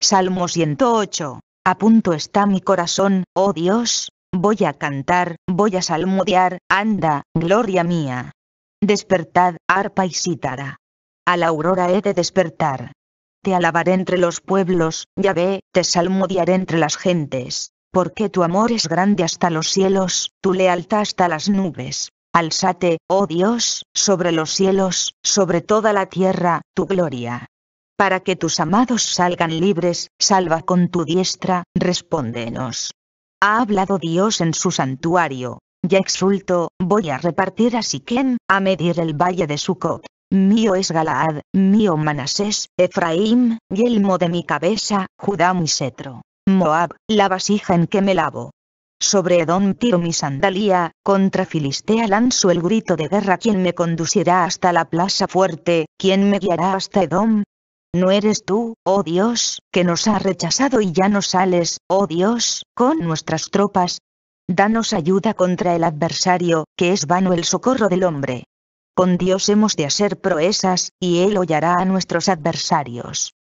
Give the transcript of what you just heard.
Salmo 108. A punto está mi corazón, oh Dios, voy a cantar, voy a salmodiar, anda, gloria mía. Despertad, arpa y cítara. A la aurora he de despertar. Te alabaré entre los pueblos, ya ve, te salmodiaré entre las gentes. Porque tu amor es grande hasta los cielos, tu lealtad hasta las nubes. Alzate, oh Dios, sobre los cielos, sobre toda la tierra, tu gloria para que tus amados salgan libres, salva con tu diestra, respóndenos. Ha hablado Dios en su santuario, ya exulto, voy a repartir a Siquén, a medir el valle de Sucot. Mío es Galaad, mío Manasés, Efraín, yelmo de mi cabeza, Judá mi cetro. Moab, la vasija en que me lavo. Sobre Edom tiro mi sandalía, contra Filistea lanzo el grito de guerra. ¿Quién me conducirá hasta la plaza fuerte? ¿Quién me guiará hasta Edom? ¿No eres tú, oh Dios, que nos ha rechazado y ya no sales, oh Dios, con nuestras tropas? Danos ayuda contra el adversario, que es vano el socorro del hombre. Con Dios hemos de hacer proezas, y Él hollará a nuestros adversarios.